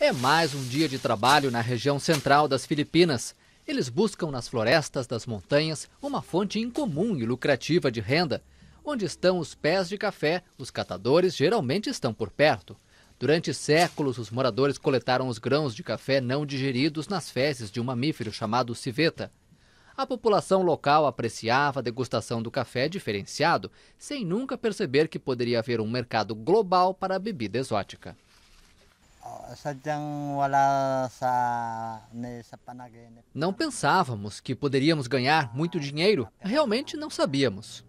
É mais um dia de trabalho na região central das Filipinas. Eles buscam nas florestas das montanhas uma fonte incomum e lucrativa de renda. Onde estão os pés de café, os catadores geralmente estão por perto. Durante séculos, os moradores coletaram os grãos de café não digeridos nas fezes de um mamífero chamado civeta. A população local apreciava a degustação do café diferenciado, sem nunca perceber que poderia haver um mercado global para a bebida exótica. Ah, não pensávamos que poderíamos ganhar muito dinheiro, realmente não sabíamos.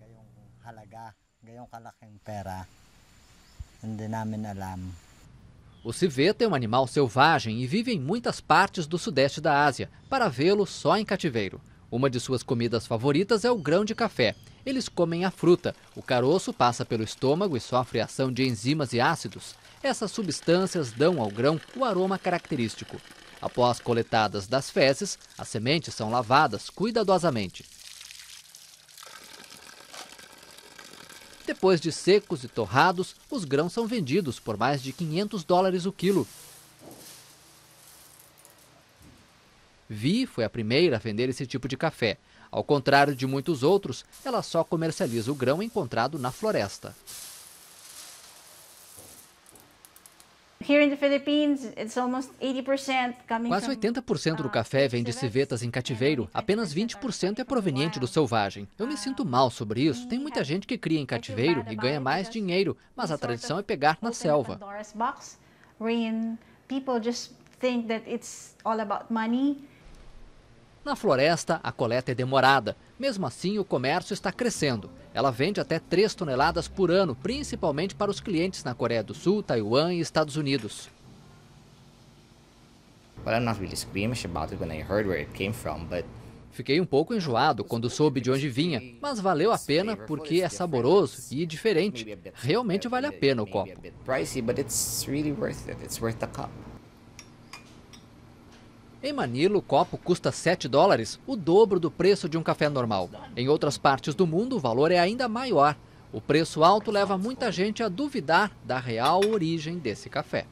O civeta é um animal selvagem e vive em muitas partes do sudeste da Ásia, para vê-lo só em cativeiro. Uma de suas comidas favoritas é o grão de café. Eles comem a fruta, o caroço passa pelo estômago e sofre ação de enzimas e ácidos. Essas substâncias dão ao grão o aroma característico. Após coletadas das fezes, as sementes são lavadas cuidadosamente. Depois de secos e torrados, os grãos são vendidos por mais de 500 dólares o quilo. Vi foi a primeira a vender esse tipo de café. Ao contrário de muitos outros, ela só comercializa o grão encontrado na floresta. Quase 80% do uh, café vem de civetas em cativeiro, apenas 20% é proveniente do selvagem. Eu me sinto mal sobre isso. Tem muita gente que cria em cativeiro e ganha mais dinheiro, mas a tradição é pegar na selva. People just think that it's all about money na floresta, a coleta é demorada. Mesmo assim, o comércio está crescendo. Ela vende até 3 toneladas por ano, principalmente para os clientes na Coreia do Sul, Taiwan e Estados Unidos. Fiquei um pouco enjoado quando soube de onde vinha, mas valeu a pena porque é saboroso e diferente. Realmente vale a pena o copo. Em Manila, o copo custa 7 dólares, o dobro do preço de um café normal. Em outras partes do mundo, o valor é ainda maior. O preço alto leva muita gente a duvidar da real origem desse café.